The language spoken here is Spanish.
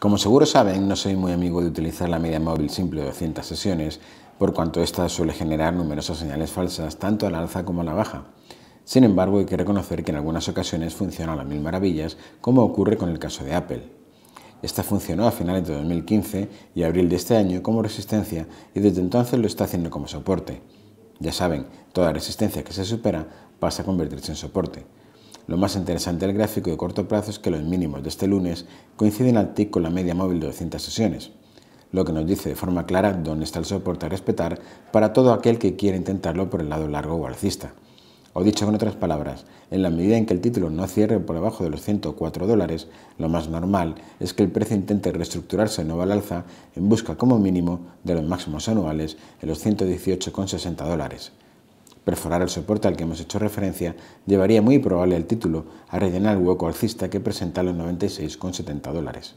Como seguro saben, no soy muy amigo de utilizar la media móvil simple de 200 sesiones, por cuanto esta suele generar numerosas señales falsas, tanto al alza como a la baja. Sin embargo, hay que reconocer que en algunas ocasiones funciona a las mil maravillas, como ocurre con el caso de Apple. Esta funcionó a finales de 2015 y abril de este año como resistencia y desde entonces lo está haciendo como soporte. Ya saben, toda resistencia que se supera pasa a convertirse en soporte. Lo más interesante del gráfico de corto plazo es que los mínimos de este lunes coinciden al TIC con la media móvil de 200 sesiones, lo que nos dice de forma clara dónde está el soporte a respetar para todo aquel que quiera intentarlo por el lado largo o alcista. O dicho con otras palabras, en la medida en que el título no cierre por debajo de los 104 dólares, lo más normal es que el precio intente reestructurarse en nueva alza en busca como mínimo de los máximos anuales en los 118,60 dólares. Perforar el soporte al que hemos hecho referencia llevaría muy probable el título a rellenar el hueco alcista que presenta los 96,70 dólares.